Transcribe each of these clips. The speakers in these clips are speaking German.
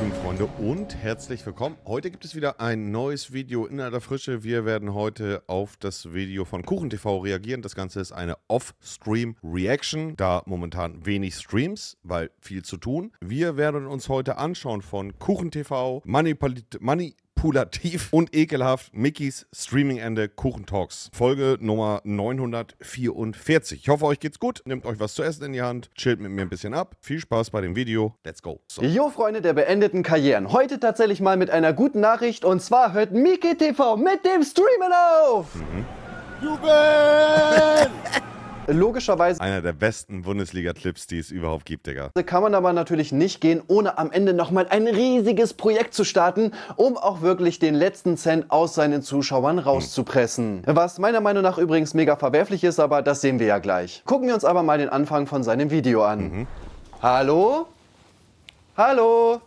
Teamfreunde und herzlich willkommen. Heute gibt es wieder ein neues Video in aller Frische. Wir werden heute auf das Video von KuchenTV reagieren. Das Ganze ist eine Off-Stream-Reaction, da momentan wenig Streams, weil viel zu tun. Wir werden uns heute anschauen von KuchenTV, TV Manipul manipulativ und ekelhaft Mickeys Streamingende Kuchentalks. Folge Nummer 944. Ich hoffe, euch geht's gut. Nehmt euch was zu essen in die Hand, chillt mit mir ein bisschen ab. Viel Spaß bei dem Video. Let's go. So. Jo, Freunde der beendeten Karrieren. Heute tatsächlich mal mit einer guten Nachricht und zwar hört Miki TV mit dem Streamen auf. Mhm. Jubel! Logischerweise. Einer der besten Bundesliga-Clips, die es überhaupt gibt, Digga. Also kann man aber natürlich nicht gehen, ohne am Ende nochmal ein riesiges Projekt zu starten, um auch wirklich den letzten Cent aus seinen Zuschauern rauszupressen. Hm. Was meiner Meinung nach übrigens mega verwerflich ist, aber das sehen wir ja gleich. Gucken wir uns aber mal den Anfang von seinem Video an. Mhm. Hallo? Hallo?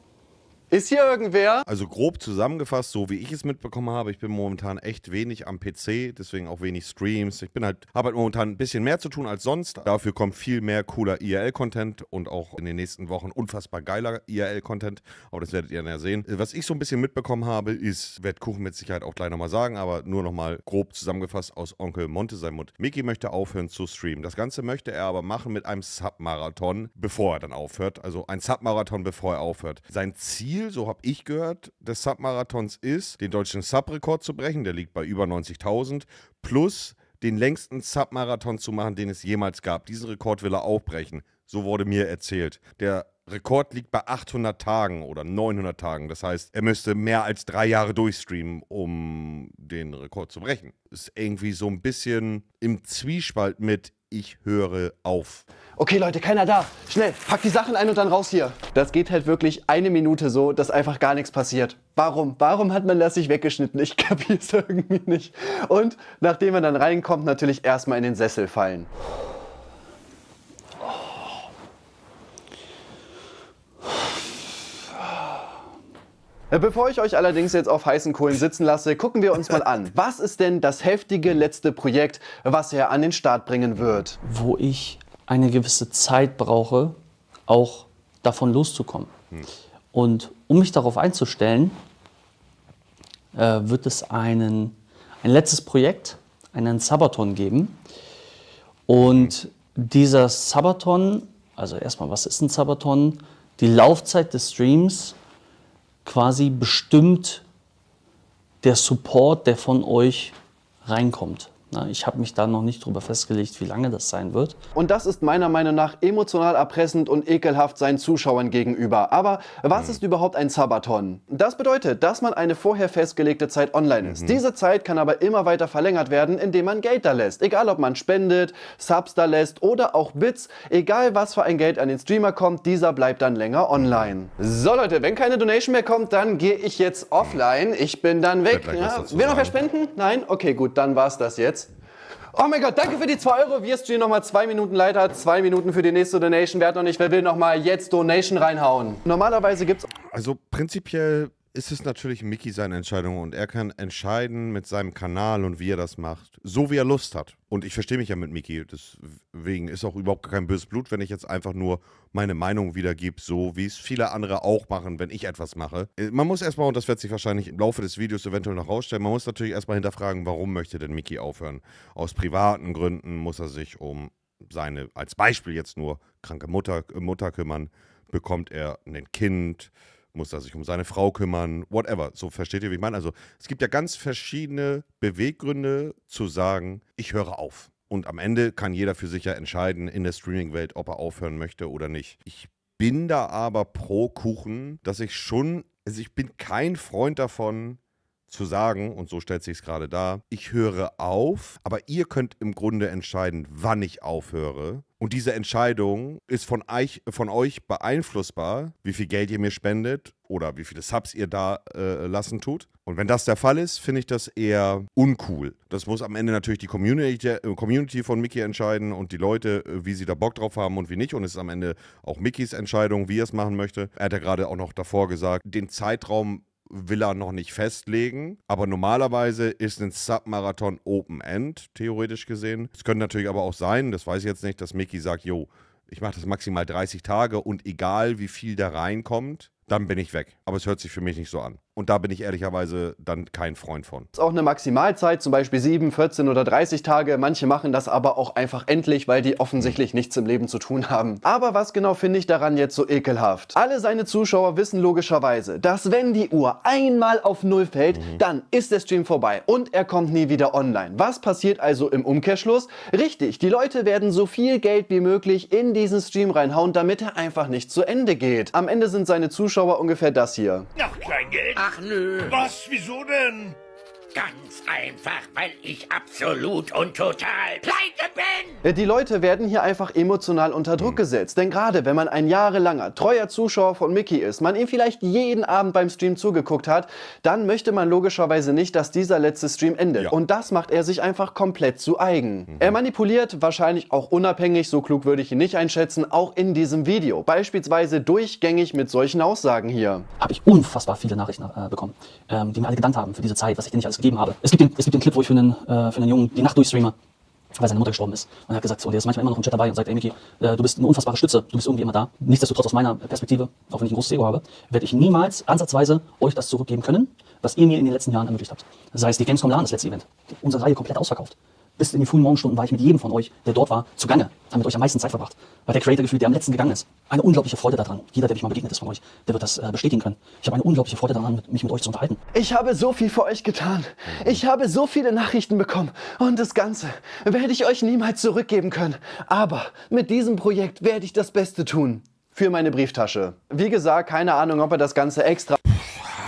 Ist hier irgendwer? Also grob zusammengefasst, so wie ich es mitbekommen habe, ich bin momentan echt wenig am PC, deswegen auch wenig Streams. Ich bin halt, habe halt momentan ein bisschen mehr zu tun als sonst. Dafür kommt viel mehr cooler IRL-Content und auch in den nächsten Wochen unfassbar geiler IRL-Content. Aber das werdet ihr dann ja sehen. Was ich so ein bisschen mitbekommen habe, ist, werde Kuchen mit Sicherheit auch gleich nochmal sagen, aber nur nochmal grob zusammengefasst aus Onkel Monte seinem Mund. Miki möchte aufhören zu streamen. Das Ganze möchte er aber machen mit einem Submarathon, bevor er dann aufhört. Also ein Submarathon, bevor er aufhört. Sein Ziel Ziel, so habe ich gehört, des Submarathons ist, den deutschen Subrekord zu brechen, der liegt bei über 90.000, plus den längsten Submarathon zu machen, den es jemals gab. Diesen Rekord will er aufbrechen. So wurde mir erzählt. Der Rekord liegt bei 800 Tagen oder 900 Tagen. Das heißt, er müsste mehr als drei Jahre durchstreamen, um den Rekord zu brechen. Ist irgendwie so ein bisschen im Zwiespalt mit, ich höre auf. Okay, Leute, keiner da. Schnell, pack die Sachen ein und dann raus hier. Das geht halt wirklich eine Minute so, dass einfach gar nichts passiert. Warum? Warum hat man das nicht weggeschnitten? Ich kapiere es irgendwie nicht. Und nachdem man dann reinkommt, natürlich erstmal in den Sessel fallen. Äh, bevor ich euch allerdings jetzt auf heißen Kohlen sitzen lasse, gucken wir uns mal an, was ist denn das heftige letzte Projekt, was er an den Start bringen wird? Wo ich eine gewisse Zeit brauche, auch davon loszukommen. Hm. Und um mich darauf einzustellen, äh, wird es einen, ein letztes Projekt, einen Sabaton geben. Und mhm. dieser Sabaton, also erstmal, was ist ein Sabaton? Die Laufzeit des Streams quasi bestimmt der Support, der von euch reinkommt. Ich habe mich da noch nicht drüber festgelegt, wie lange das sein wird. Und das ist meiner Meinung nach emotional erpressend und ekelhaft seinen Zuschauern gegenüber. Aber was mhm. ist überhaupt ein Sabaton? Das bedeutet, dass man eine vorher festgelegte Zeit online ist. Mhm. Diese Zeit kann aber immer weiter verlängert werden, indem man Geld da lässt. Egal, ob man spendet, Subs da lässt oder auch Bits. Egal, was für ein Geld an den Streamer kommt, dieser bleibt dann länger online. So Leute, wenn keine Donation mehr kommt, dann gehe ich jetzt offline. Ich bin dann weg. Ja, will noch wer spenden? Nein? Okay, gut, dann war's das jetzt. Oh mein Gott, danke für die 2 Euro. Wir streamen nochmal 2 Minuten leider, 2 Minuten für die nächste Donation. Wer hat noch nicht, wer will nochmal jetzt Donation reinhauen? Normalerweise gibt's... Also prinzipiell ist es natürlich Mickey seine Entscheidung und er kann entscheiden mit seinem Kanal und wie er das macht, so wie er Lust hat. Und ich verstehe mich ja mit Mickey, deswegen ist auch überhaupt kein böses Blut, wenn ich jetzt einfach nur meine Meinung wiedergebe, so wie es viele andere auch machen, wenn ich etwas mache. Äh, man muss erstmal, und das wird sich wahrscheinlich im Laufe des Videos eventuell noch rausstellen, man muss natürlich erstmal hinterfragen, warum möchte denn Mickey aufhören? Aus privaten Gründen muss er sich um seine, als Beispiel jetzt nur, kranke Mutter, äh, Mutter kümmern, bekommt er ein Kind, muss er sich um seine Frau kümmern, whatever. So versteht ihr, wie ich meine? Also es gibt ja ganz verschiedene Beweggründe zu sagen, ich höre auf. Und am Ende kann jeder für sich ja entscheiden in der Streaming-Welt, ob er aufhören möchte oder nicht. Ich bin da aber pro Kuchen, dass ich schon, also ich bin kein Freund davon, zu sagen, und so stellt sich es gerade dar, ich höre auf, aber ihr könnt im Grunde entscheiden, wann ich aufhöre. Und diese Entscheidung ist von euch, von euch beeinflussbar, wie viel Geld ihr mir spendet oder wie viele Subs ihr da äh, lassen tut. Und wenn das der Fall ist, finde ich das eher uncool. Das muss am Ende natürlich die Community, äh, Community von Mickey entscheiden und die Leute, äh, wie sie da Bock drauf haben und wie nicht. Und es ist am Ende auch Mickeys Entscheidung, wie er es machen möchte. Er hat ja gerade auch noch davor gesagt, den Zeitraum will er noch nicht festlegen. Aber normalerweise ist ein Submarathon Open End, theoretisch gesehen. Es könnte natürlich aber auch sein, das weiß ich jetzt nicht, dass Mickey sagt, jo, ich mache das maximal 30 Tage und egal wie viel da reinkommt, dann bin ich weg. Aber es hört sich für mich nicht so an. Und da bin ich ehrlicherweise dann kein Freund von. Das ist auch eine Maximalzeit, zum Beispiel 7, 14 oder 30 Tage. Manche machen das aber auch einfach endlich, weil die offensichtlich hm. nichts im Leben zu tun haben. Aber was genau finde ich daran jetzt so ekelhaft? Alle seine Zuschauer wissen logischerweise, dass wenn die Uhr einmal auf Null fällt, mhm. dann ist der Stream vorbei und er kommt nie wieder online. Was passiert also im Umkehrschluss? Richtig, die Leute werden so viel Geld wie möglich in diesen Stream reinhauen, damit er einfach nicht zu Ende geht. Am Ende sind seine Zuschauer ungefähr das hier. Noch kein Geld? Ach nö. Was? Wieso denn? Ganz einfach, weil ich absolut und total pleite bin. Äh, die Leute werden hier einfach emotional unter Druck hm. gesetzt. Denn gerade wenn man ein jahrelanger, treuer Zuschauer von Mickey ist, man ihm vielleicht jeden Abend beim Stream zugeguckt hat, dann möchte man logischerweise nicht, dass dieser letzte Stream endet. Ja. Und das macht er sich einfach komplett zu eigen. Mhm. Er manipuliert wahrscheinlich auch unabhängig, so klug würde ich ihn nicht einschätzen, auch in diesem Video. Beispielsweise durchgängig mit solchen Aussagen hier. Habe ich unfassbar viele Nachrichten äh, bekommen, ähm, die mir alle gedankt haben für diese Zeit, was ich denn nicht alles gegeben habe. Es gibt den, es gibt den Clip, wo ich für einen, äh, für einen Jungen die Nacht durchstreame, weil seine Mutter gestorben ist. Und er hat gesagt, so, und der ist manchmal immer noch im Chat dabei und sagt, ey Miki, äh, du bist eine unfassbare Stütze, du bist irgendwie immer da. Nichtsdestotrotz aus meiner Perspektive, auch wenn ich ein großes Ego habe, werde ich niemals ansatzweise euch das zurückgeben können, was ihr mir in den letzten Jahren ermöglicht habt. Sei es die Gamescom LAN, das letzte Event. Unsere Reihe komplett ausverkauft bis in die frühen Morgenstunden war ich mit jedem von euch, der dort war, zugange. Haben mit euch am meisten Zeit verbracht. Weil der Creator gefühlt, der am letzten gegangen ist. Eine unglaubliche Freude daran. Jeder, der mich mal begegnet ist von euch, der wird das äh, bestätigen können. Ich habe eine unglaubliche Freude daran, mich mit euch zu unterhalten. Ich habe so viel für euch getan. Ich habe so viele Nachrichten bekommen. Und das Ganze werde ich euch niemals zurückgeben können. Aber mit diesem Projekt werde ich das Beste tun. Für meine Brieftasche. Wie gesagt, keine Ahnung, ob er das Ganze extra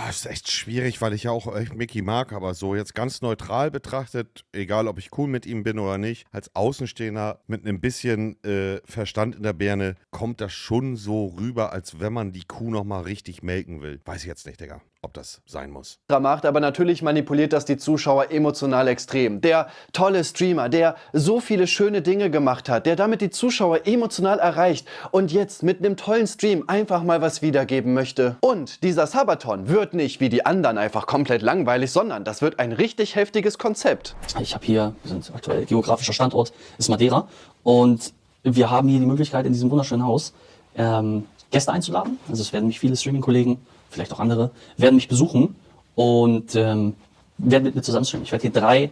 Ah, ist echt schwierig, weil ich ja auch echt äh, Mickey mag, aber so jetzt ganz neutral betrachtet, egal ob ich cool mit ihm bin oder nicht, als Außenstehender mit einem bisschen äh, Verstand in der Birne kommt das schon so rüber, als wenn man die Kuh nochmal richtig melken will. Weiß ich jetzt nicht, Digga ob das sein muss. Macht, aber natürlich manipuliert das die Zuschauer emotional extrem. Der tolle Streamer, der so viele schöne Dinge gemacht hat, der damit die Zuschauer emotional erreicht und jetzt mit einem tollen Stream einfach mal was wiedergeben möchte. Und dieser Sabaton wird nicht wie die anderen einfach komplett langweilig, sondern das wird ein richtig heftiges Konzept. Ich habe hier, wir sind aktuell geografischer Standort, ist Madeira und wir haben hier die Möglichkeit in diesem wunderschönen Haus ähm, Gäste einzuladen. Also es werden mich viele Streaming-Kollegen vielleicht auch andere, werden mich besuchen und ähm, werden mit mir zusammen streamen. Ich werde hier drei,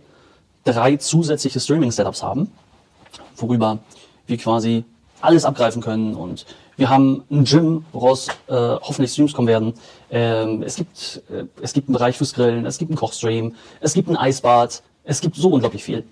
drei zusätzliche Streaming-Setups haben, worüber wir quasi alles abgreifen können und wir haben ein Gym, woraus äh, hoffentlich Streams kommen werden. Ähm, es, gibt, äh, es gibt einen Bereich fürs Grillen, es gibt einen Kochstream, es gibt ein Eisbad, es gibt so unglaublich viel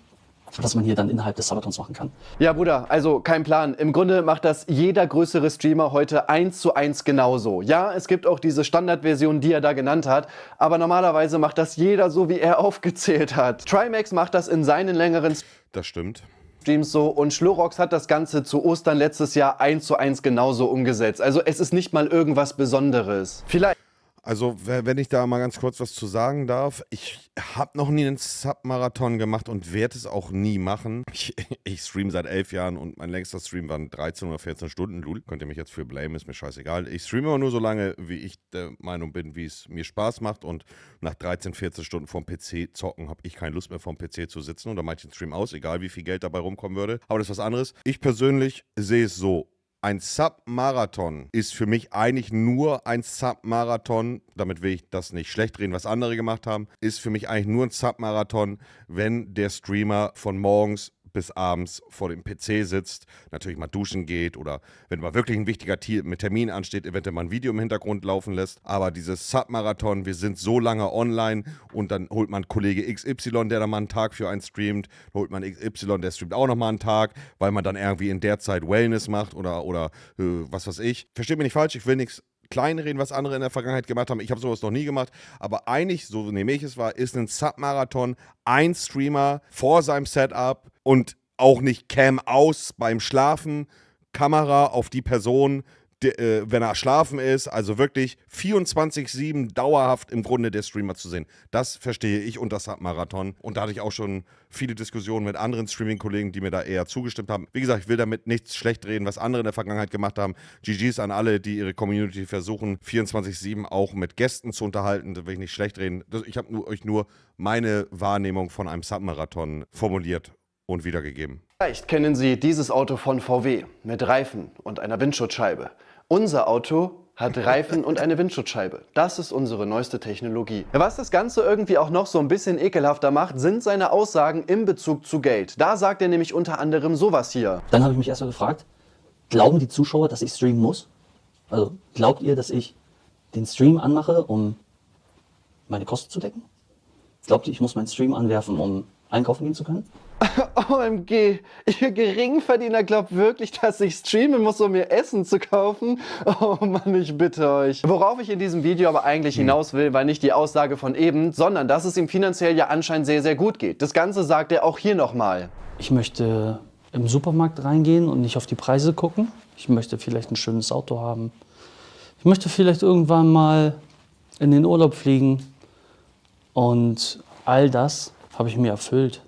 was man hier dann innerhalb des Sabatons machen kann. Ja, Bruder, also kein Plan. Im Grunde macht das jeder größere Streamer heute eins zu eins genauso. Ja, es gibt auch diese Standardversion, die er da genannt hat, aber normalerweise macht das jeder so, wie er aufgezählt hat. Trimax macht das in seinen längeren... Das stimmt. Streams so und Schlorox hat das Ganze zu Ostern letztes Jahr eins zu eins genauso umgesetzt. Also es ist nicht mal irgendwas Besonderes. Vielleicht... Also, wenn ich da mal ganz kurz was zu sagen darf, ich habe noch nie einen Submarathon gemacht und werde es auch nie machen. Ich, ich stream seit elf Jahren und mein längster Stream waren 13 oder 14 Stunden. Lul, könnt ihr mich jetzt für blame, ist mir scheißegal. Ich streame immer nur so lange, wie ich der Meinung bin, wie es mir Spaß macht. Und nach 13, 14 Stunden vom PC zocken, habe ich keine Lust mehr, vom PC zu sitzen. Und dann mache ich den Stream aus, egal wie viel Geld dabei rumkommen würde. Aber das ist was anderes. Ich persönlich sehe es so ein Submarathon ist für mich eigentlich nur ein Submarathon, damit will ich das nicht schlecht reden, was andere gemacht haben, ist für mich eigentlich nur ein Submarathon, wenn der Streamer von morgens bis abends vor dem PC sitzt, natürlich mal duschen geht oder wenn mal wirklich ein wichtiger Termin ansteht, eventuell mal ein Video im Hintergrund laufen lässt. Aber dieses Submarathon, wir sind so lange online und dann holt man Kollege XY, der da mal einen Tag für einen streamt, holt man XY, der streamt auch nochmal einen Tag, weil man dann irgendwie in der Zeit Wellness macht oder, oder äh, was weiß ich. Versteht mich nicht falsch, ich will nichts kleinreden, was andere in der Vergangenheit gemacht haben. Ich habe sowas noch nie gemacht, aber eigentlich, so nehme ich es wahr, ist ein Submarathon ein Streamer vor seinem Setup und auch nicht Cam aus beim Schlafen, Kamera auf die Person, de, äh, wenn er schlafen ist. Also wirklich 24-7 dauerhaft im Grunde der Streamer zu sehen. Das verstehe ich unter Submarathon. Und da hatte ich auch schon viele Diskussionen mit anderen Streaming-Kollegen, die mir da eher zugestimmt haben. Wie gesagt, ich will damit nichts schlecht reden, was andere in der Vergangenheit gemacht haben. GGs an alle, die ihre Community versuchen, 24-7 auch mit Gästen zu unterhalten. Da will ich nicht schlecht reden. Ich habe euch nur meine Wahrnehmung von einem Submarathon formuliert und wiedergegeben. Vielleicht kennen Sie dieses Auto von VW mit Reifen und einer Windschutzscheibe. Unser Auto hat Reifen und eine Windschutzscheibe. Das ist unsere neueste Technologie. Was das Ganze irgendwie auch noch so ein bisschen ekelhafter macht, sind seine Aussagen in Bezug zu Geld. Da sagt er nämlich unter anderem sowas hier. Dann habe ich mich erstmal gefragt, glauben die Zuschauer, dass ich streamen muss? Also glaubt ihr, dass ich den Stream anmache, um meine Kosten zu decken? Glaubt ihr, ich muss meinen Stream anwerfen, um einkaufen gehen zu können? OMG, ihr Geringverdiener glaubt wirklich, dass ich streamen muss, um mir Essen zu kaufen? Oh Mann, ich bitte euch. Worauf ich in diesem Video aber eigentlich hm. hinaus will, war nicht die Aussage von eben, sondern dass es ihm finanziell ja anscheinend sehr, sehr gut geht. Das Ganze sagt er auch hier nochmal. Ich möchte im Supermarkt reingehen und nicht auf die Preise gucken. Ich möchte vielleicht ein schönes Auto haben. Ich möchte vielleicht irgendwann mal in den Urlaub fliegen. Und all das habe ich mir erfüllt.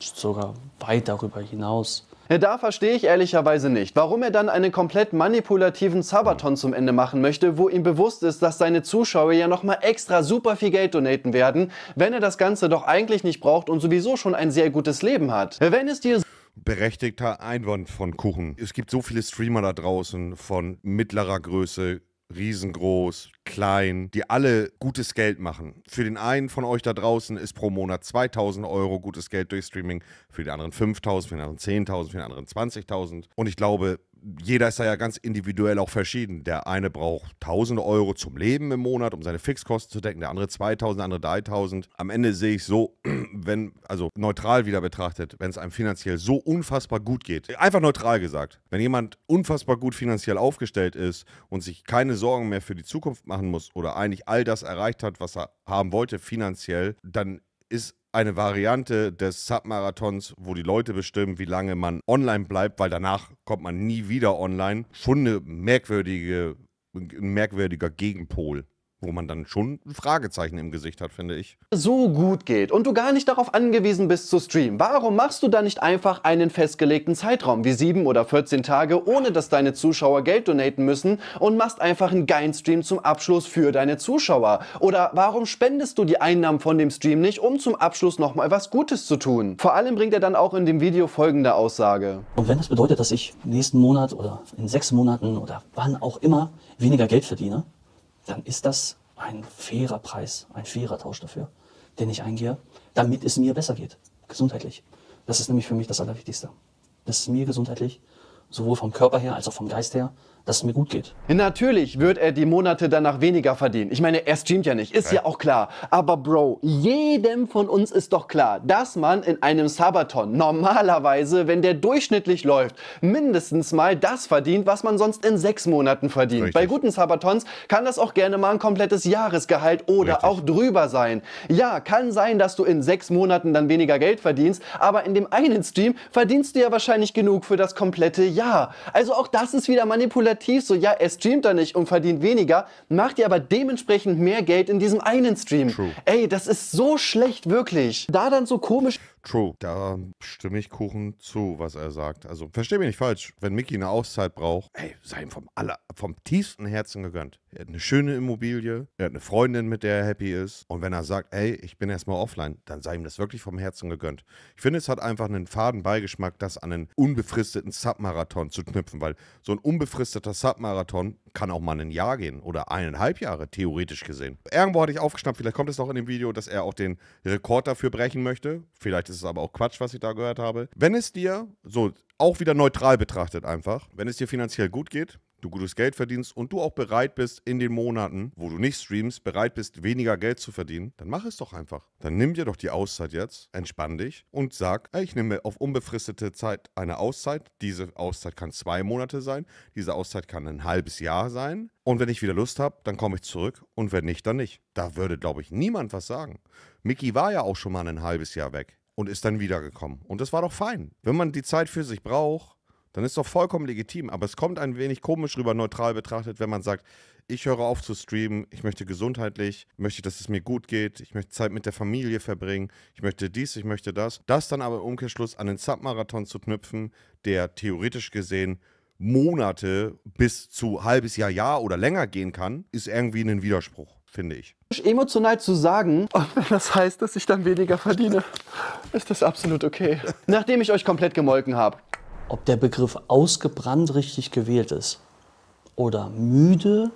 Sogar weit darüber hinaus. Da verstehe ich ehrlicherweise nicht, warum er dann einen komplett manipulativen Sabaton zum Ende machen möchte, wo ihm bewusst ist, dass seine Zuschauer ja nochmal extra super viel Geld donaten werden, wenn er das Ganze doch eigentlich nicht braucht und sowieso schon ein sehr gutes Leben hat. Wenn es dir berechtigter Einwand von Kuchen. Es gibt so viele Streamer da draußen von mittlerer Größe, riesengroß, klein, die alle gutes Geld machen. Für den einen von euch da draußen ist pro Monat 2000 Euro gutes Geld durch Streaming, für den anderen 5000, für den anderen 10.000, für den anderen 20.000. Und ich glaube, jeder ist da ja ganz individuell auch verschieden. Der eine braucht 1000 Euro zum Leben im Monat, um seine Fixkosten zu decken, der andere 2000, der andere 3000. Am Ende sehe ich so, wenn, also neutral wieder betrachtet, wenn es einem finanziell so unfassbar gut geht, einfach neutral gesagt, wenn jemand unfassbar gut finanziell aufgestellt ist und sich keine Sorgen mehr für die Zukunft machen muss oder eigentlich all das erreicht hat, was er haben wollte finanziell, dann ist eine Variante des Submarathons, wo die Leute bestimmen, wie lange man online bleibt, weil danach kommt man nie wieder online. Schon eine merkwürdige, ein merkwürdiger Gegenpol wo man dann schon ein Fragezeichen im Gesicht hat, finde ich. So gut geht und du gar nicht darauf angewiesen bist zu streamen, warum machst du dann nicht einfach einen festgelegten Zeitraum wie 7 oder 14 Tage, ohne dass deine Zuschauer Geld donaten müssen und machst einfach einen geilen Stream zum Abschluss für deine Zuschauer? Oder warum spendest du die Einnahmen von dem Stream nicht, um zum Abschluss nochmal was Gutes zu tun? Vor allem bringt er dann auch in dem Video folgende Aussage. Und wenn das bedeutet, dass ich nächsten Monat oder in sechs Monaten oder wann auch immer weniger Geld verdiene, dann ist das ein fairer Preis, ein fairer Tausch dafür, den ich eingehe, damit es mir besser geht, gesundheitlich. Das ist nämlich für mich das Allerwichtigste. Dass es mir gesundheitlich, sowohl vom Körper her als auch vom Geist her, dass es mir gut geht. Natürlich wird er die Monate danach weniger verdienen. Ich meine, er streamt ja nicht, ist okay. ja auch klar. Aber Bro, jedem von uns ist doch klar, dass man in einem Sabaton normalerweise, wenn der durchschnittlich läuft, mindestens mal das verdient, was man sonst in sechs Monaten verdient. Richtig. Bei guten Sabatons kann das auch gerne mal ein komplettes Jahresgehalt oder Richtig. auch drüber sein. Ja, kann sein, dass du in sechs Monaten dann weniger Geld verdienst, aber in dem einen Stream verdienst du ja wahrscheinlich genug für das komplette Jahr. Also auch das ist wieder manipulativ alternativ so, ja, er streamt da nicht und verdient weniger, macht ihr aber dementsprechend mehr Geld in diesem einen Stream. True. Ey, das ist so schlecht, wirklich. Da dann so komisch. True. Da stimme ich Kuchen zu, was er sagt. Also verstehe mich nicht falsch. Wenn Mickey eine Auszeit braucht, ey, sei ihm vom, aller, vom tiefsten Herzen gegönnt. Er hat eine schöne Immobilie, er hat eine Freundin, mit der er happy ist. Und wenn er sagt, ey, ich bin erstmal offline, dann sei ihm das wirklich vom Herzen gegönnt. Ich finde, es hat einfach einen faden Beigeschmack, das an einen unbefristeten Submarathon zu knüpfen, weil so ein unbefristeter Submarathon kann auch mal ein Jahr gehen oder eineinhalb Jahre, theoretisch gesehen. Irgendwo hatte ich aufgeschnappt, vielleicht kommt es noch in dem Video, dass er auch den Rekord dafür brechen möchte. Vielleicht ist es aber auch Quatsch, was ich da gehört habe. Wenn es dir, so auch wieder neutral betrachtet einfach, wenn es dir finanziell gut geht, du gutes Geld verdienst und du auch bereit bist, in den Monaten, wo du nicht streamst, bereit bist, weniger Geld zu verdienen, dann mach es doch einfach. Dann nimm dir doch die Auszeit jetzt, entspann dich und sag, ich nehme auf unbefristete Zeit eine Auszeit. Diese Auszeit kann zwei Monate sein, diese Auszeit kann ein halbes Jahr sein. Und wenn ich wieder Lust habe, dann komme ich zurück und wenn nicht, dann nicht. Da würde, glaube ich, niemand was sagen. Mickey war ja auch schon mal ein halbes Jahr weg und ist dann wiedergekommen. Und das war doch fein. Wenn man die Zeit für sich braucht, dann ist doch vollkommen legitim. Aber es kommt ein wenig komisch rüber, neutral betrachtet, wenn man sagt, ich höre auf zu streamen, ich möchte gesundheitlich, möchte, dass es mir gut geht, ich möchte Zeit mit der Familie verbringen, ich möchte dies, ich möchte das. Das dann aber im Umkehrschluss an den Submarathon zu knüpfen, der theoretisch gesehen Monate bis zu halbes Jahr, Jahr oder länger gehen kann, ist irgendwie ein Widerspruch, finde ich. Emotional zu sagen, und wenn das heißt, dass ich dann weniger verdiene, ist das absolut okay. Nachdem ich euch komplett gemolken habe ob der Begriff ausgebrannt richtig gewählt ist oder müde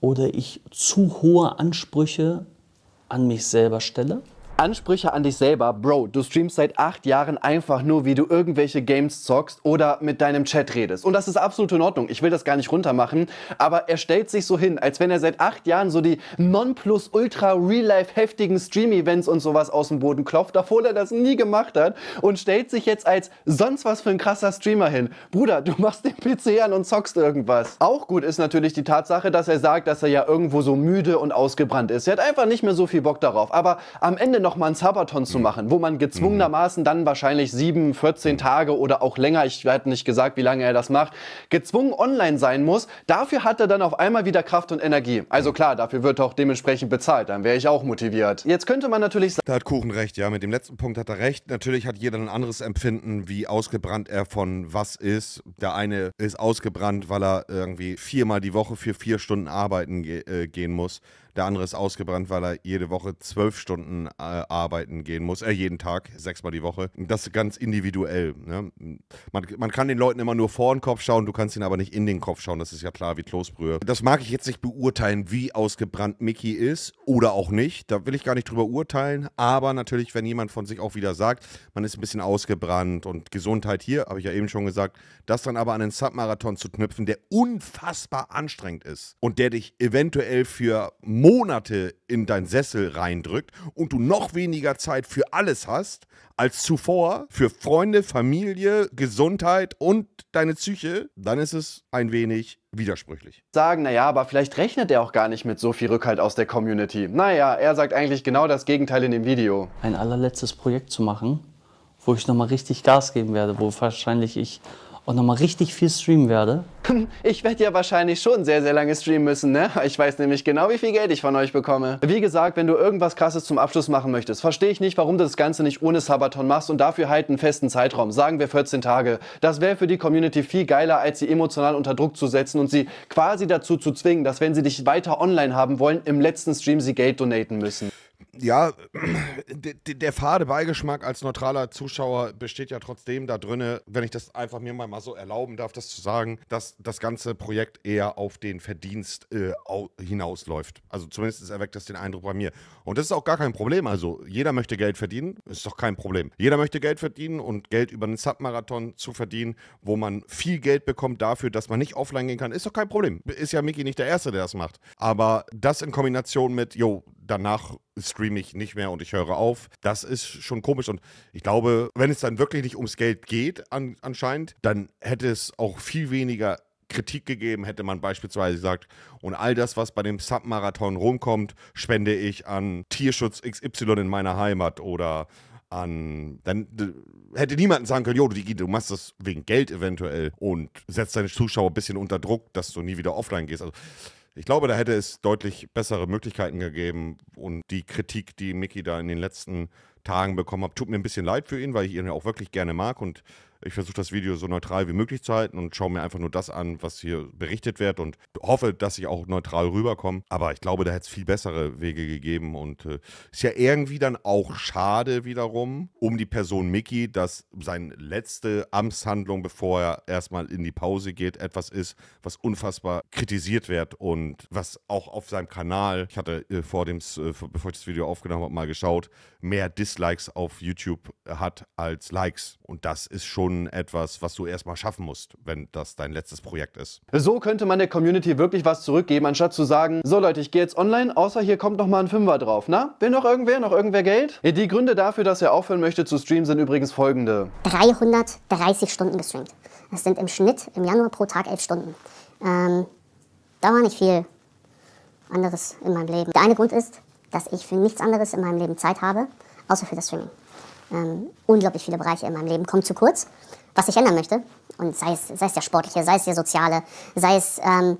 oder ich zu hohe Ansprüche an mich selber stelle. Ansprüche an dich selber, Bro, du streamst seit acht Jahren einfach nur, wie du irgendwelche Games zockst oder mit deinem Chat redest. Und das ist absolut in Ordnung. Ich will das gar nicht runtermachen, aber er stellt sich so hin, als wenn er seit acht Jahren so die nonplus ultra Real-Life heftigen Stream-Events und sowas aus dem Boden klopft, obwohl er das nie gemacht hat und stellt sich jetzt als sonst was für ein krasser Streamer hin. Bruder, du machst den PC an und zockst irgendwas. Auch gut ist natürlich die Tatsache, dass er sagt, dass er ja irgendwo so müde und ausgebrannt ist. Er hat einfach nicht mehr so viel Bock darauf. Aber am Ende noch auch mal einen Sabaton zu machen, wo man gezwungenermaßen mhm. dann wahrscheinlich sieben, 14 Tage oder auch länger, ich hätte nicht gesagt, wie lange er das macht, gezwungen online sein muss. Dafür hat er dann auf einmal wieder Kraft und Energie. Also klar, dafür wird er auch dementsprechend bezahlt, dann wäre ich auch motiviert. Jetzt könnte man natürlich sagen... Da hat Kuchen recht, ja, mit dem letzten Punkt hat er recht. Natürlich hat jeder ein anderes Empfinden, wie ausgebrannt er von was ist. Der eine ist ausgebrannt, weil er irgendwie viermal die Woche für vier Stunden arbeiten ge äh, gehen muss. Der andere ist ausgebrannt, weil er jede Woche zwölf Stunden äh, arbeiten gehen muss, äh, jeden Tag, sechsmal die Woche. Das ganz individuell. Ne? Man, man kann den Leuten immer nur vor den Kopf schauen, du kannst ihn aber nicht in den Kopf schauen, das ist ja klar wie Kloßbrühe. Das mag ich jetzt nicht beurteilen, wie ausgebrannt Mickey ist oder auch nicht. Da will ich gar nicht drüber urteilen, aber natürlich, wenn jemand von sich auch wieder sagt, man ist ein bisschen ausgebrannt und Gesundheit hier, habe ich ja eben schon gesagt, das dann aber an den Submarathon zu knüpfen, der unfassbar anstrengend ist und der dich eventuell für Monate in deinen Sessel reindrückt und du noch weniger Zeit für alles hast als zuvor, für Freunde, Familie, Gesundheit und deine Psyche, dann ist es ein wenig widersprüchlich. Sagen, naja, aber vielleicht rechnet er auch gar nicht mit so viel Rückhalt aus der Community. Naja, er sagt eigentlich genau das Gegenteil in dem Video. Ein allerletztes Projekt zu machen, wo ich nochmal richtig Gas geben werde, wo wahrscheinlich ich und nochmal richtig viel streamen werde? Ich werde ja wahrscheinlich schon sehr, sehr lange streamen müssen, ne? Ich weiß nämlich genau, wie viel Geld ich von euch bekomme. Wie gesagt, wenn du irgendwas Krasses zum Abschluss machen möchtest, verstehe ich nicht, warum du das Ganze nicht ohne Sabaton machst und dafür halt einen festen Zeitraum, sagen wir 14 Tage. Das wäre für die Community viel geiler, als sie emotional unter Druck zu setzen und sie quasi dazu zu zwingen, dass wenn sie dich weiter online haben wollen, im letzten Stream sie Geld donaten müssen ja, der fade Beigeschmack als neutraler Zuschauer besteht ja trotzdem da drinne, wenn ich das einfach mir mal so erlauben darf, das zu sagen, dass das ganze Projekt eher auf den Verdienst äh, hinausläuft. Also zumindest erweckt das den Eindruck bei mir. Und das ist auch gar kein Problem. Also jeder möchte Geld verdienen, ist doch kein Problem. Jeder möchte Geld verdienen und Geld über einen Submarathon zu verdienen, wo man viel Geld bekommt dafür, dass man nicht offline gehen kann, ist doch kein Problem. Ist ja Mickey nicht der Erste, der das macht. Aber das in Kombination mit, jo, danach streame ich nicht mehr und ich höre auf. Das ist schon komisch und ich glaube, wenn es dann wirklich nicht ums Geld geht an, anscheinend, dann hätte es auch viel weniger Kritik gegeben, hätte man beispielsweise gesagt, und all das, was bei dem Submarathon rumkommt, spende ich an Tierschutz XY in meiner Heimat oder an, dann hätte niemand sagen können, jo, du, du machst das wegen Geld eventuell und setzt deine Zuschauer ein bisschen unter Druck, dass du nie wieder offline gehst. Also ich glaube, da hätte es deutlich bessere Möglichkeiten gegeben und die Kritik, die Mickey da in den letzten Tagen bekommen hat, tut mir ein bisschen leid für ihn, weil ich ihn ja auch wirklich gerne mag und ich versuche das Video so neutral wie möglich zu halten und schaue mir einfach nur das an, was hier berichtet wird und hoffe, dass ich auch neutral rüberkomme. Aber ich glaube, da hätte es viel bessere Wege gegeben und äh, ist ja irgendwie dann auch schade wiederum um die Person Mickey, dass seine letzte Amtshandlung, bevor er erstmal in die Pause geht, etwas ist, was unfassbar kritisiert wird und was auch auf seinem Kanal, ich hatte äh, vor dem, äh, bevor ich das Video aufgenommen habe, mal geschaut, mehr Dislikes auf YouTube hat als Likes. Und das ist schon schon etwas, was du erstmal schaffen musst, wenn das dein letztes Projekt ist. So könnte man der Community wirklich was zurückgeben, anstatt zu sagen, so Leute, ich gehe jetzt online, außer hier kommt nochmal ein Fünfer drauf. Na, will noch irgendwer, noch irgendwer Geld? Die Gründe dafür, dass er aufhören möchte zu streamen, sind übrigens folgende. 330 Stunden gestreamt. Das sind im Schnitt im Januar pro Tag 11 Stunden. Ähm, da war nicht viel anderes in meinem Leben. Der eine Grund ist, dass ich für nichts anderes in meinem Leben Zeit habe, außer für das Streaming. Ähm, unglaublich viele Bereiche in meinem Leben kommen zu kurz, was ich ändern möchte. Und sei es, sei es der sportliche, sei es der soziale, sei es ähm,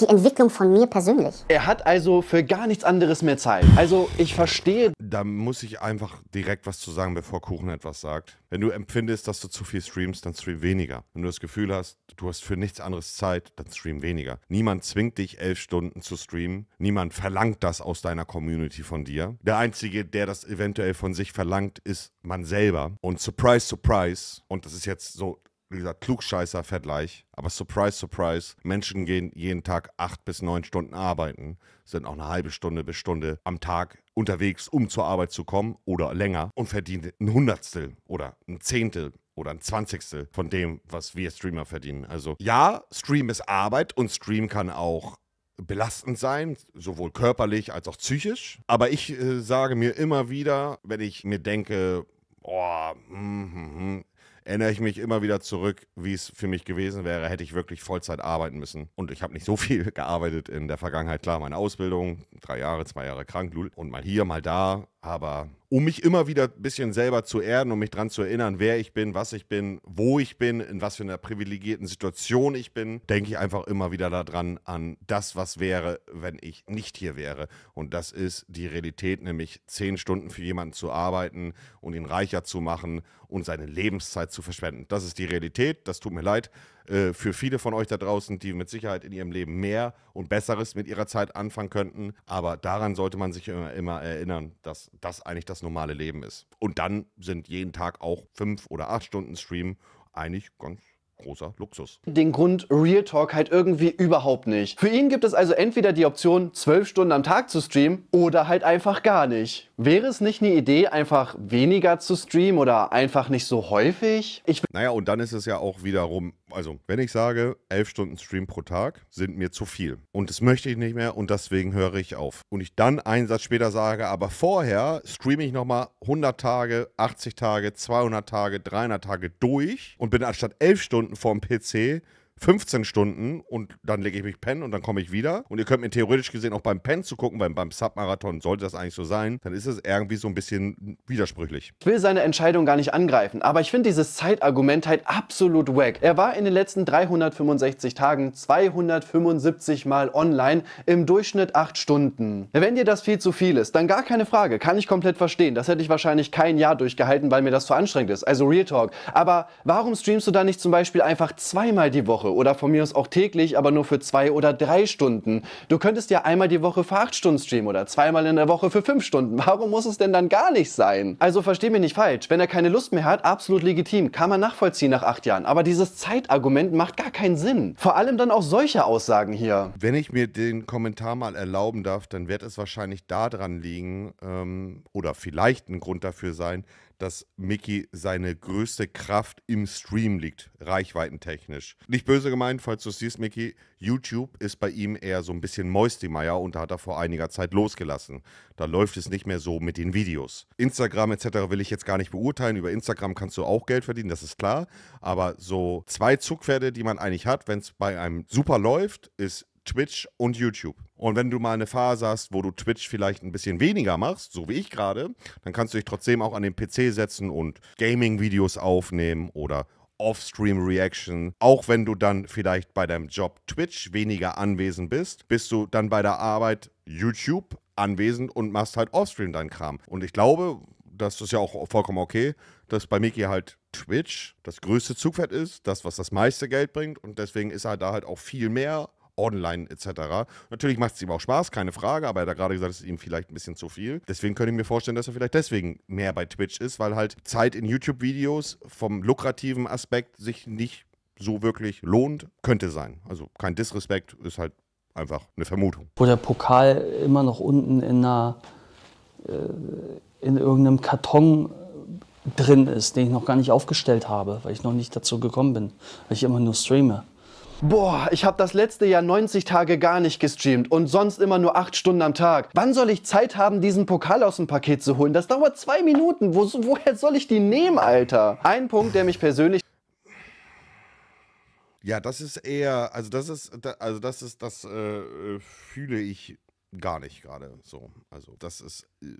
die Entwicklung von mir persönlich. Er hat also für gar nichts anderes mehr Zeit. Also ich verstehe. Da muss ich einfach direkt was zu sagen, bevor Kuchen etwas sagt. Wenn du empfindest, dass du zu viel streamst, dann stream weniger. Wenn du das Gefühl hast, du hast für nichts anderes Zeit, dann stream weniger. Niemand zwingt dich, elf Stunden zu streamen. Niemand verlangt das aus deiner Community von dir. Der Einzige, der das eventuell von sich verlangt, ist man selber. Und surprise, surprise, und das ist jetzt so wie gesagt, Klugscheißer, Vergleich. Aber surprise, surprise, Menschen gehen jeden Tag acht bis neun Stunden arbeiten, sind auch eine halbe Stunde bis Stunde am Tag unterwegs, um zur Arbeit zu kommen oder länger und verdienen ein Hundertstel oder ein Zehntel oder ein Zwanzigstel von dem, was wir Streamer verdienen. Also ja, Stream ist Arbeit und Stream kann auch belastend sein, sowohl körperlich als auch psychisch. Aber ich äh, sage mir immer wieder, wenn ich mir denke, oh, mm, mm, mm, erinnere ich mich immer wieder zurück, wie es für mich gewesen wäre, hätte ich wirklich Vollzeit arbeiten müssen. Und ich habe nicht so viel gearbeitet in der Vergangenheit. Klar, meine Ausbildung, drei Jahre, zwei Jahre krank und mal hier, mal da. Aber um mich immer wieder ein bisschen selber zu erden, um mich daran zu erinnern, wer ich bin, was ich bin, wo ich bin, in was für einer privilegierten Situation ich bin, denke ich einfach immer wieder daran an das, was wäre, wenn ich nicht hier wäre. Und das ist die Realität, nämlich zehn Stunden für jemanden zu arbeiten und ihn reicher zu machen und seine Lebenszeit zu verschwenden. Das ist die Realität, das tut mir leid äh, für viele von euch da draußen, die mit Sicherheit in ihrem Leben mehr und Besseres mit ihrer Zeit anfangen könnten. Aber daran sollte man sich immer, immer erinnern, dass das eigentlich das normale Leben ist. Und dann sind jeden Tag auch fünf oder acht Stunden Stream eigentlich ganz großer Luxus. Den Grund Real Talk halt irgendwie überhaupt nicht. Für ihn gibt es also entweder die Option, zwölf Stunden am Tag zu streamen oder halt einfach gar nicht. Wäre es nicht eine Idee, einfach weniger zu streamen oder einfach nicht so häufig? Ich naja, und dann ist es ja auch wiederum also wenn ich sage, elf Stunden Stream pro Tag sind mir zu viel und das möchte ich nicht mehr und deswegen höre ich auf. Und ich dann einen Satz später sage, aber vorher streame ich nochmal 100 Tage, 80 Tage, 200 Tage, 300 Tage durch und bin anstatt elf Stunden vorm PC 15 Stunden und dann lege ich mich pennen und dann komme ich wieder. Und ihr könnt mir theoretisch gesehen auch beim Pennen zu gucken, beim, beim Submarathon sollte das eigentlich so sein, dann ist es irgendwie so ein bisschen widersprüchlich. Ich will seine Entscheidung gar nicht angreifen, aber ich finde dieses Zeitargument halt absolut wack. Er war in den letzten 365 Tagen 275 Mal online, im Durchschnitt 8 Stunden. Wenn dir das viel zu viel ist, dann gar keine Frage, kann ich komplett verstehen. Das hätte ich wahrscheinlich kein Jahr durchgehalten, weil mir das zu anstrengend ist. Also Real Talk. Aber warum streamst du da nicht zum Beispiel einfach zweimal die Woche? Woche oder von mir aus auch täglich, aber nur für zwei oder drei Stunden. Du könntest ja einmal die Woche für acht Stunden streamen oder zweimal in der Woche für fünf Stunden. Warum muss es denn dann gar nicht sein? Also versteh mich nicht falsch, wenn er keine Lust mehr hat, absolut legitim, kann man nachvollziehen nach acht Jahren. Aber dieses Zeitargument macht gar keinen Sinn. Vor allem dann auch solche Aussagen hier. Wenn ich mir den Kommentar mal erlauben darf, dann wird es wahrscheinlich daran liegen ähm, oder vielleicht ein Grund dafür sein, dass Mickey seine größte Kraft im Stream liegt, reichweitentechnisch. Nicht böse gemeint, falls du siehst, Mickey, YouTube ist bei ihm eher so ein bisschen Mäustimeyer und da hat er vor einiger Zeit losgelassen. Da läuft es nicht mehr so mit den Videos. Instagram etc. will ich jetzt gar nicht beurteilen. Über Instagram kannst du auch Geld verdienen, das ist klar. Aber so zwei Zugpferde, die man eigentlich hat, wenn es bei einem super läuft, ist Twitch und YouTube. Und wenn du mal eine Phase hast, wo du Twitch vielleicht ein bisschen weniger machst, so wie ich gerade, dann kannst du dich trotzdem auch an den PC setzen und Gaming-Videos aufnehmen oder Off-Stream-Reaction. Auch wenn du dann vielleicht bei deinem Job Twitch weniger anwesend bist, bist du dann bei der Arbeit YouTube anwesend und machst halt Off-Stream deinen Kram. Und ich glaube, das ist ja auch vollkommen okay, dass bei Miki halt Twitch das größte Zugpferd ist, das, was das meiste Geld bringt. Und deswegen ist er da halt auch viel mehr online etc. Natürlich macht es ihm auch Spaß, keine Frage, aber er hat gerade gesagt, es ist ihm vielleicht ein bisschen zu viel. Deswegen könnte ich mir vorstellen, dass er vielleicht deswegen mehr bei Twitch ist, weil halt Zeit in YouTube-Videos vom lukrativen Aspekt sich nicht so wirklich lohnt, könnte sein. Also kein Disrespekt, ist halt einfach eine Vermutung. Wo der Pokal immer noch unten in einer äh, in irgendeinem Karton äh, drin ist, den ich noch gar nicht aufgestellt habe, weil ich noch nicht dazu gekommen bin, weil ich immer nur streame. Boah, ich habe das letzte Jahr 90 Tage gar nicht gestreamt und sonst immer nur 8 Stunden am Tag. Wann soll ich Zeit haben, diesen Pokal aus dem Paket zu holen? Das dauert zwei Minuten. Wo, woher soll ich die nehmen, Alter? Ein Punkt, der mich persönlich ja, das ist eher, also das ist, also das ist, das äh, äh, fühle ich gar nicht gerade so. Also das ist äh,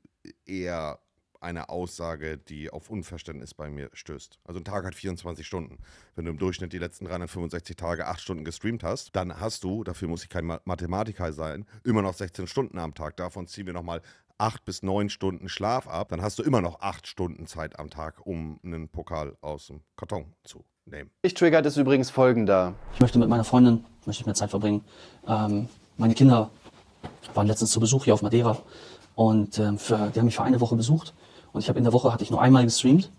eher eine Aussage, die auf Unverständnis bei mir stößt. Also ein Tag hat 24 Stunden. Wenn du im Durchschnitt die letzten 365 Tage 8 Stunden gestreamt hast, dann hast du, dafür muss ich kein Mathematiker sein, immer noch 16 Stunden am Tag. Davon ziehen wir nochmal 8 bis 9 Stunden Schlaf ab, dann hast du immer noch 8 Stunden Zeit am Tag, um einen Pokal aus dem Karton zu nehmen. Ich trigger das übrigens folgender. Ich möchte mit meiner Freundin, möchte ich mehr Zeit verbringen. Ähm, meine Kinder waren letztens zu Besuch hier auf Madeira und ähm, für, die haben mich für eine Woche besucht. Und ich habe in der Woche hatte ich nur einmal gestreamt.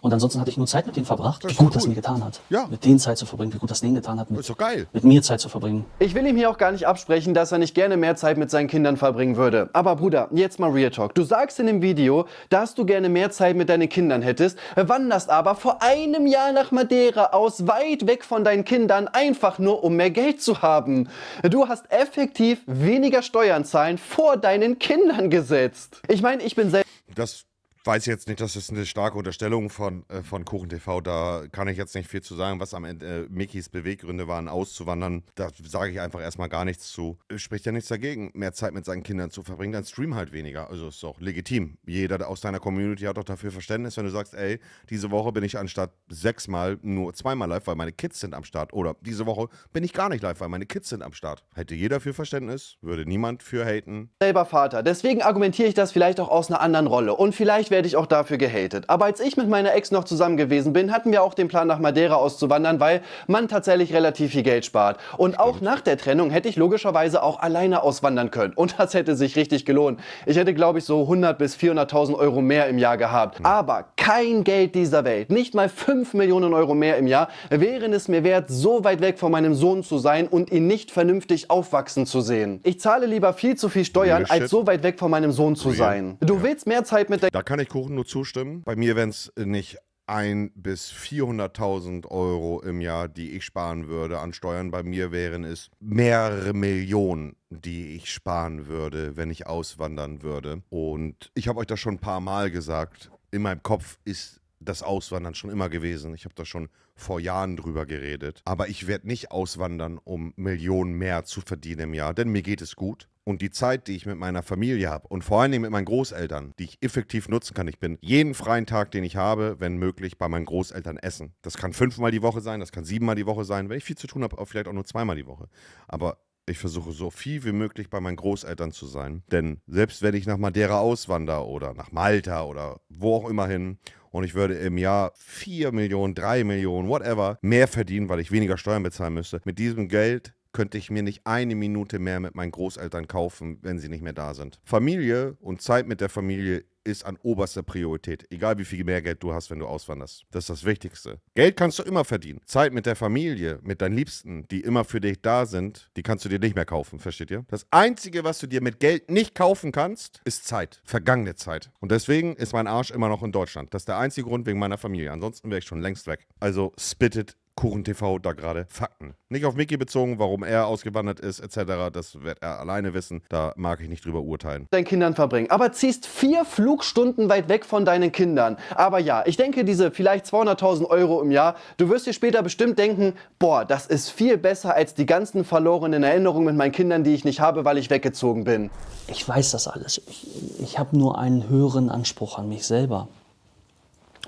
Und ansonsten hatte ich nur Zeit mit denen verbracht, wie gut cool. das mir getan hat. Ja. Mit denen Zeit zu verbringen, wie gut das denen getan hat, mit, mit, mir Zeit zu verbringen. Ich will ihm hier auch gar nicht absprechen, dass er nicht gerne mehr Zeit mit seinen Kindern verbringen würde. Aber Bruder, jetzt mal Real Talk. Du sagst in dem Video, dass du gerne mehr Zeit mit deinen Kindern hättest, wanderst aber vor einem Jahr nach Madeira aus, weit weg von deinen Kindern, einfach nur um mehr Geld zu haben. Du hast effektiv weniger Steuern zahlen vor deinen Kindern gesetzt. Ich meine, ich bin selbst... Das weiß jetzt nicht, das ist eine starke Unterstellung von, äh, von Kuchen TV. Da kann ich jetzt nicht viel zu sagen, was am Ende äh, Mikis Beweggründe waren, auszuwandern. Da sage ich einfach erstmal gar nichts zu. Spricht ja nichts dagegen, mehr Zeit mit seinen Kindern zu verbringen, dann stream halt weniger. Also ist doch legitim. Jeder aus deiner Community hat doch dafür Verständnis, wenn du sagst, ey, diese Woche bin ich anstatt sechsmal nur zweimal live, weil meine Kids sind am Start. Oder diese Woche bin ich gar nicht live, weil meine Kids sind am Start. Hätte jeder für Verständnis, würde niemand für haten. Selber Vater. Deswegen argumentiere ich das vielleicht auch aus einer anderen Rolle. Und vielleicht werde ich auch dafür gehatet. Aber als ich mit meiner Ex noch zusammen gewesen bin, hatten wir auch den Plan, nach Madeira auszuwandern, weil man tatsächlich relativ viel Geld spart. Und auch nach der Trennung hätte ich logischerweise auch alleine auswandern können. Und das hätte sich richtig gelohnt. Ich hätte, glaube ich, so 100 bis 400.000 Euro mehr im Jahr gehabt. Hm. Aber kein Geld dieser Welt, nicht mal 5 Millionen Euro mehr im Jahr, wären es mir wert, so weit weg von meinem Sohn zu sein und ihn nicht vernünftig aufwachsen zu sehen. Ich zahle lieber viel zu viel Steuern, als so weit weg von meinem Sohn zu sein. Du willst mehr Zeit mit der... Da kann ich ich Kuchen nur zustimmen. Bei mir wären es nicht ein bis 400.000 Euro im Jahr, die ich sparen würde an Steuern. Bei mir wären es mehrere Millionen, die ich sparen würde, wenn ich auswandern würde. Und ich habe euch das schon ein paar Mal gesagt. In meinem Kopf ist das Auswandern schon immer gewesen. Ich habe da schon vor Jahren drüber geredet. Aber ich werde nicht auswandern, um Millionen mehr zu verdienen im Jahr, denn mir geht es gut und die Zeit, die ich mit meiner Familie habe und vor allen Dingen mit meinen Großeltern, die ich effektiv nutzen kann. Ich bin jeden freien Tag, den ich habe, wenn möglich, bei meinen Großeltern essen. Das kann fünfmal die Woche sein, das kann siebenmal die Woche sein, wenn ich viel zu tun habe, vielleicht auch nur zweimal die Woche. Aber ich versuche so viel wie möglich bei meinen Großeltern zu sein. Denn selbst wenn ich nach Madeira auswandere oder nach Malta oder wo auch immer hin und ich würde im Jahr 4 Millionen, 3 Millionen, whatever, mehr verdienen, weil ich weniger Steuern bezahlen müsste. Mit diesem Geld könnte ich mir nicht eine Minute mehr mit meinen Großeltern kaufen, wenn sie nicht mehr da sind. Familie und Zeit mit der Familie ist an oberster Priorität. Egal wie viel mehr Geld du hast, wenn du auswanderst. Das ist das Wichtigste. Geld kannst du immer verdienen. Zeit mit der Familie, mit deinen Liebsten, die immer für dich da sind, die kannst du dir nicht mehr kaufen. Versteht ihr? Das Einzige, was du dir mit Geld nicht kaufen kannst, ist Zeit. Vergangene Zeit. Und deswegen ist mein Arsch immer noch in Deutschland. Das ist der einzige Grund wegen meiner Familie. Ansonsten wäre ich schon längst weg. Also spittet Kuchen TV da gerade Fakten. Nicht auf Mickey bezogen, warum er ausgewandert ist, etc. Das wird er alleine wissen. Da mag ich nicht drüber urteilen. Deinen Kindern verbringen. Aber ziehst vier Flugstunden weit weg von deinen Kindern. Aber ja, ich denke, diese vielleicht 200.000 Euro im Jahr, du wirst dir später bestimmt denken, boah, das ist viel besser als die ganzen verlorenen Erinnerungen mit meinen Kindern, die ich nicht habe, weil ich weggezogen bin. Ich weiß das alles. Ich, ich habe nur einen höheren Anspruch an mich selber.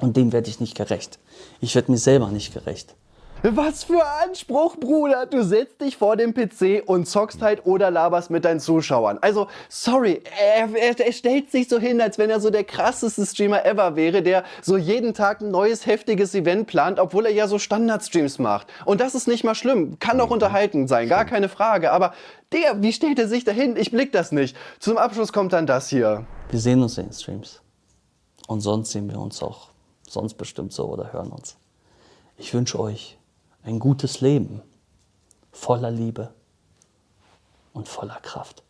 Und dem werde ich nicht gerecht. Ich werde mir selber nicht gerecht. Was für Anspruch, Bruder. Du setzt dich vor dem PC und zockst halt oder laberst mit deinen Zuschauern. Also, sorry, er, er, er stellt sich so hin, als wenn er so der krasseste Streamer ever wäre, der so jeden Tag ein neues heftiges Event plant, obwohl er ja so Standardstreams macht. Und das ist nicht mal schlimm. Kann auch mhm. unterhalten sein, gar keine Frage. Aber der, wie stellt er sich dahin? Ich blick das nicht. Zum Abschluss kommt dann das hier. Wir sehen uns in den Streams. Und sonst sehen wir uns auch. Sonst bestimmt so oder hören uns. Ich wünsche euch ein gutes Leben voller Liebe und voller Kraft.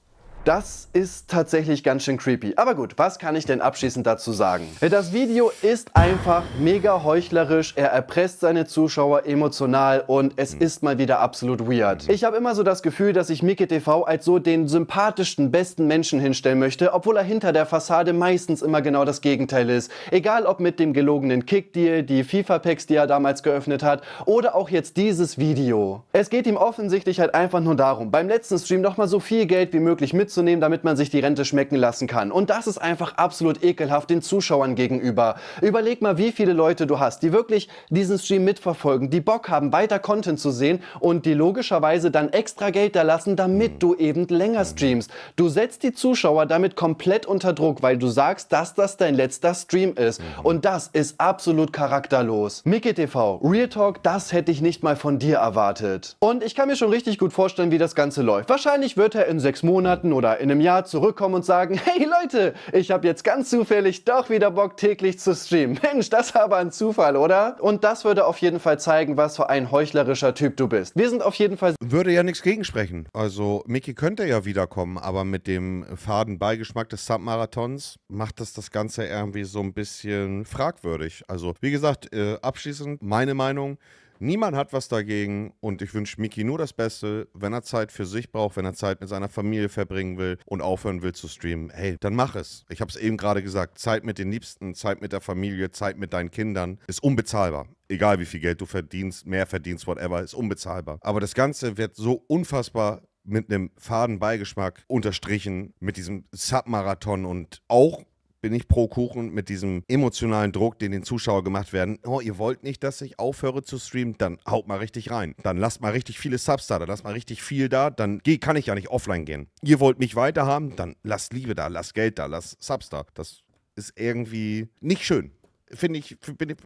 Das ist tatsächlich ganz schön creepy. Aber gut, was kann ich denn abschließend dazu sagen? Das Video ist einfach mega heuchlerisch. Er erpresst seine Zuschauer emotional und es hm. ist mal wieder absolut weird. Ich habe immer so das Gefühl, dass ich Mickey TV als so den sympathischsten, besten Menschen hinstellen möchte, obwohl er hinter der Fassade meistens immer genau das Gegenteil ist. Egal ob mit dem gelogenen Kick-Deal, die FIFA-Packs, die er damals geöffnet hat oder auch jetzt dieses Video. Es geht ihm offensichtlich halt einfach nur darum, beim letzten Stream nochmal so viel Geld wie möglich mitzunehmen zu damit man sich die Rente schmecken lassen kann. Und das ist einfach absolut ekelhaft den Zuschauern gegenüber. Überleg mal, wie viele Leute du hast, die wirklich diesen Stream mitverfolgen, die Bock haben, weiter Content zu sehen und die logischerweise dann extra Geld da lassen, damit hm. du eben länger hm. streamst. Du setzt die Zuschauer damit komplett unter Druck, weil du sagst, dass das dein letzter Stream ist. Hm. Und das ist absolut charakterlos. Mickey TV, Real Talk, das hätte ich nicht mal von dir erwartet. Und ich kann mir schon richtig gut vorstellen, wie das Ganze läuft. Wahrscheinlich wird er in sechs Monaten oder oder in einem Jahr zurückkommen und sagen, hey Leute, ich habe jetzt ganz zufällig doch wieder Bock täglich zu streamen. Mensch, das war aber ein Zufall, oder? Und das würde auf jeden Fall zeigen, was für ein heuchlerischer Typ du bist. Wir sind auf jeden Fall... Würde ja nichts gegensprechen. Also Mickey könnte ja wiederkommen, aber mit dem faden Beigeschmack des Submarathons macht das das Ganze irgendwie so ein bisschen fragwürdig. Also wie gesagt, äh, abschließend meine Meinung, Niemand hat was dagegen und ich wünsche Miki nur das Beste, wenn er Zeit für sich braucht, wenn er Zeit mit seiner Familie verbringen will und aufhören will zu streamen. Hey, dann mach es. Ich habe es eben gerade gesagt, Zeit mit den Liebsten, Zeit mit der Familie, Zeit mit deinen Kindern ist unbezahlbar egal wie viel Geld du verdienst, mehr verdienst, whatever, ist unbezahlbar. Aber das Ganze wird so unfassbar mit einem faden Beigeschmack unterstrichen, mit diesem Submarathon und auch bin ich pro Kuchen mit diesem emotionalen Druck, den den Zuschauer gemacht werden. Oh, ihr wollt nicht, dass ich aufhöre zu streamen? Dann haut mal richtig rein. Dann lasst mal richtig viele Subs da, dann lasst mal richtig viel da. Dann geh, kann ich ja nicht offline gehen. Ihr wollt mich weiterhaben? Dann lasst Liebe da, lasst Geld da, lasst Subs da. Das ist irgendwie nicht schön. Finde ich, bin ich,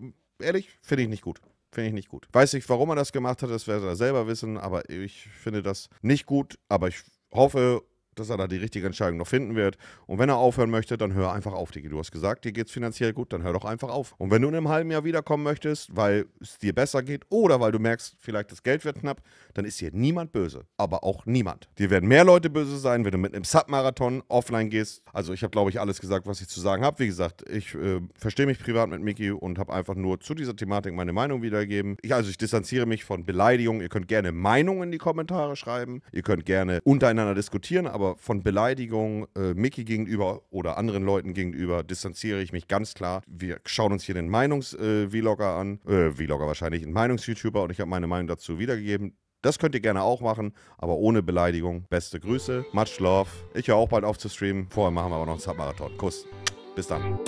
ehrlich, finde ich nicht gut. Finde ich nicht gut. Weiß nicht, warum er das gemacht hat, das werdet ihr selber wissen, aber ich finde das nicht gut. Aber ich hoffe dass er da die richtige Entscheidung noch finden wird. Und wenn er aufhören möchte, dann hör einfach auf, Digi. Du hast gesagt, dir geht es finanziell gut, dann hör doch einfach auf. Und wenn du in einem halben Jahr wiederkommen möchtest, weil es dir besser geht oder weil du merkst, vielleicht das Geld wird knapp, dann ist dir niemand böse. Aber auch niemand. Dir werden mehr Leute böse sein, wenn du mit einem Submarathon offline gehst. Also ich habe, glaube ich, alles gesagt, was ich zu sagen habe. Wie gesagt, ich äh, verstehe mich privat mit Miki und habe einfach nur zu dieser Thematik meine Meinung wiedergegeben. Ich, also ich distanziere mich von Beleidigungen. Ihr könnt gerne Meinungen in die Kommentare schreiben. Ihr könnt gerne untereinander diskutieren, aber aber von Beleidigung äh, Mickey gegenüber oder anderen Leuten gegenüber distanziere ich mich ganz klar. Wir schauen uns hier den Meinungs-Vlogger äh, an, äh, Vlogger wahrscheinlich, einen Meinungs-YouTuber und ich habe meine Meinung dazu wiedergegeben. Das könnt ihr gerne auch machen, aber ohne Beleidigung. Beste Grüße, much love. Ich höre auch bald auf zu streamen. Vorher machen wir aber noch einen Submarathon. Kuss. Bis dann.